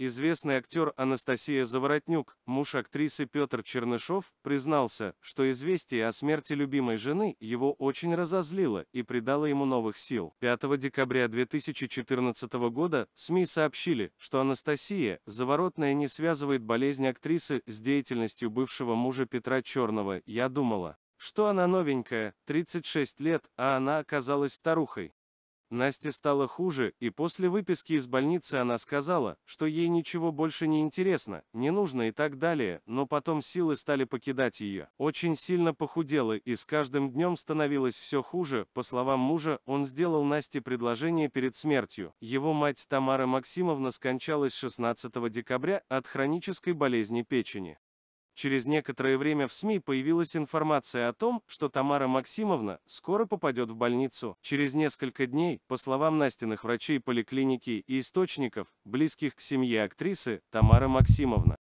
Известный актер Анастасия Заворотнюк, муж актрисы Петр Чернышов, признался, что известие о смерти любимой жены его очень разозлило и придало ему новых сил. 5 декабря 2014 года СМИ сообщили, что Анастасия Заворотная не связывает болезнь актрисы с деятельностью бывшего мужа Петра Черного «Я думала». Что она новенькая, 36 лет, а она оказалась старухой. Насте стало хуже, и после выписки из больницы она сказала, что ей ничего больше не интересно, не нужно и так далее, но потом силы стали покидать ее. Очень сильно похудела и с каждым днем становилось все хуже, по словам мужа, он сделал Насте предложение перед смертью. Его мать Тамара Максимовна скончалась 16 декабря от хронической болезни печени. Через некоторое время в СМИ появилась информация о том, что Тамара Максимовна скоро попадет в больницу. Через несколько дней, по словам Настиных врачей поликлиники и источников, близких к семье актрисы, Тамара Максимовна